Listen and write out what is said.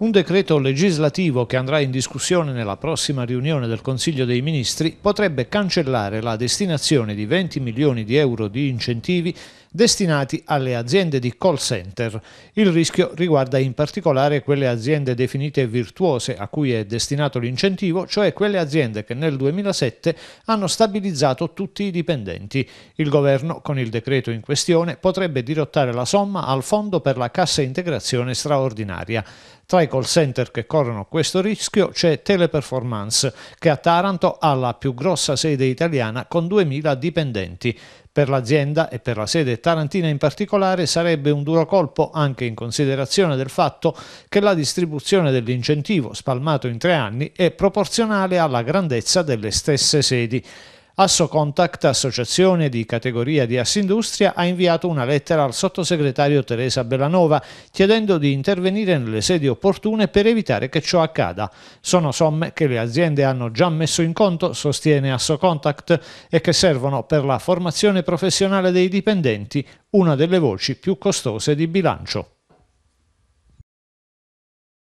un decreto legislativo che andrà in discussione nella prossima riunione del Consiglio dei Ministri potrebbe cancellare la destinazione di 20 milioni di euro di incentivi destinati alle aziende di call center. Il rischio riguarda in particolare quelle aziende definite virtuose a cui è destinato l'incentivo, cioè quelle aziende che nel 2007 hanno stabilizzato tutti i dipendenti. Il governo, con il decreto in questione, potrebbe dirottare la somma al Fondo per la Cassa Integrazione Straordinaria. Tra i call center che corrono questo rischio c'è Teleperformance, che a Taranto ha la più grossa sede italiana con 2.000 dipendenti. Per l'azienda e per la sede tarantina in particolare sarebbe un duro colpo anche in considerazione del fatto che la distribuzione dell'incentivo spalmato in tre anni è proporzionale alla grandezza delle stesse sedi. Assocontact, associazione di categoria di Assindustria, ha inviato una lettera al sottosegretario Teresa Bellanova chiedendo di intervenire nelle sedi opportune per evitare che ciò accada. Sono somme che le aziende hanno già messo in conto, sostiene Assocontact, e che servono per la formazione professionale dei dipendenti, una delle voci più costose di bilancio.